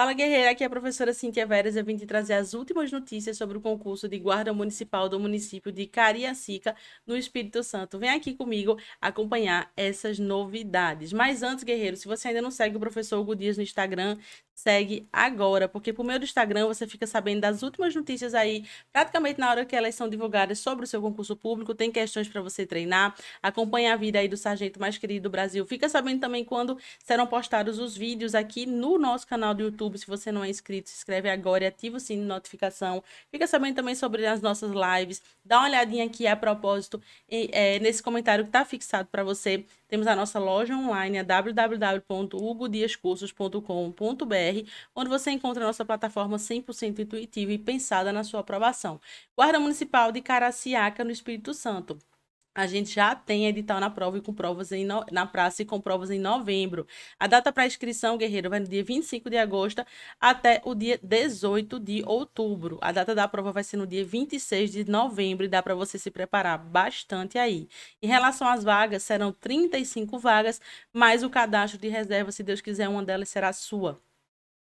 Fala Guerreira, aqui é a professora Cintia Veras eu vim te trazer as últimas notícias sobre o concurso de guarda municipal do município de Cariacica, no Espírito Santo. Vem aqui comigo acompanhar essas novidades. Mas antes, Guerreiro, se você ainda não segue o professor Hugo Dias no Instagram, segue agora, porque por meio do Instagram você fica sabendo das últimas notícias aí, praticamente na hora que elas são divulgadas sobre o seu concurso público, tem questões para você treinar, acompanha a vida aí do sargento mais querido do Brasil. Fica sabendo também quando serão postados os vídeos aqui no nosso canal do YouTube. Se você não é inscrito, se inscreve agora e ativa o sininho de notificação. Fica sabendo também sobre as nossas lives. Dá uma olhadinha aqui a propósito eh, nesse comentário que está fixado para você temos a nossa loja online, a é www.hugodiascursos.com.br, onde você encontra a nossa plataforma 100% intuitiva e pensada na sua aprovação. Guarda Municipal de Caraciaca, no Espírito Santo. A gente já tem edital na prova e com provas em no... na praça e com provas em novembro. A data para inscrição, guerreiro, vai no dia 25 de agosto até o dia 18 de outubro. A data da prova vai ser no dia 26 de novembro e dá para você se preparar bastante aí. Em relação às vagas, serão 35 vagas, mais o cadastro de reserva, se Deus quiser, uma delas será sua.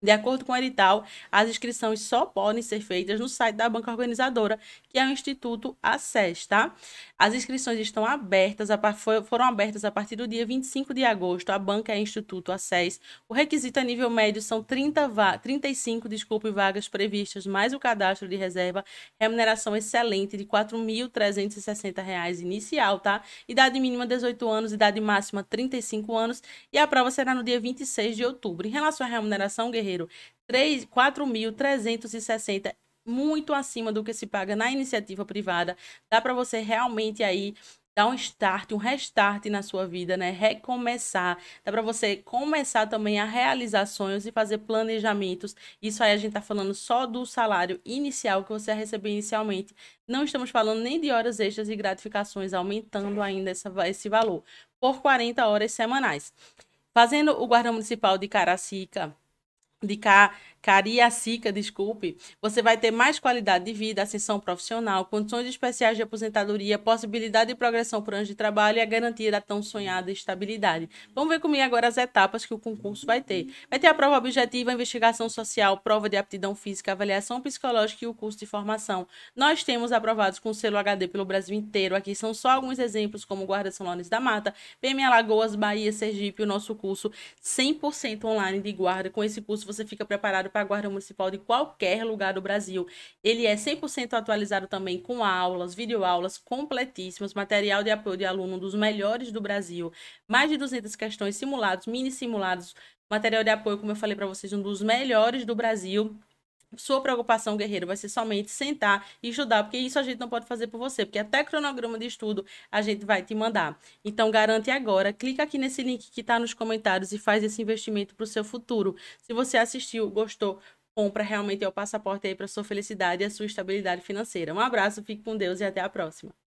De acordo com o edital, as inscrições só podem ser feitas no site da banca organizadora, que é o Instituto Acess, tá? As inscrições estão abertas, a, foram abertas a partir do dia 25 de agosto. A banca é Instituto Acess. O requisito a nível médio são 30 va 35 desculpe, vagas previstas, mais o cadastro de reserva, remuneração excelente de R$ 4.360 inicial, tá? Idade mínima 18 anos, idade máxima 35 anos e a prova será no dia 26 de outubro. Em relação à remuneração, guerreiro, brasileiro, 4.360 muito acima do que se paga na iniciativa privada. Dá para você realmente aí dar um start, um restart na sua vida, né? Recomeçar. Dá para você começar também a realizar sonhos e fazer planejamentos. Isso aí a gente tá falando só do salário inicial que você recebeu inicialmente. Não estamos falando nem de horas extras e gratificações, aumentando ainda essa, esse valor por 40 horas semanais. Fazendo o guarda municipal de Caracica de cá Cariacica, desculpe, você vai ter mais qualidade de vida, ascensão profissional, condições especiais de aposentadoria, possibilidade de progressão por anos de trabalho e a garantia da tão sonhada estabilidade. Vamos ver comigo agora as etapas que o concurso vai ter. Vai ter a prova objetiva, investigação social, prova de aptidão física, avaliação psicológica e o curso de formação. Nós temos aprovados com selo HD pelo Brasil inteiro. Aqui são só alguns exemplos, como Guarda São Lourenço da Mata, PM Alagoas, Bahia, Sergipe, o nosso curso 100% online de guarda. Com esse curso você fica preparado para a Guarda Municipal de qualquer lugar do Brasil. Ele é 100% atualizado também com aulas, videoaulas completíssimas, material de apoio de aluno dos melhores do Brasil, mais de 200 questões simulados, mini simulados, material de apoio, como eu falei para vocês, um dos melhores do Brasil sua preocupação, guerreiro, vai ser somente sentar e estudar, porque isso a gente não pode fazer por você, porque até cronograma de estudo a gente vai te mandar. Então, garante agora, clica aqui nesse link que está nos comentários e faz esse investimento para o seu futuro. Se você assistiu, gostou, compra realmente é o passaporte aí para sua felicidade e a sua estabilidade financeira. Um abraço, fique com Deus e até a próxima.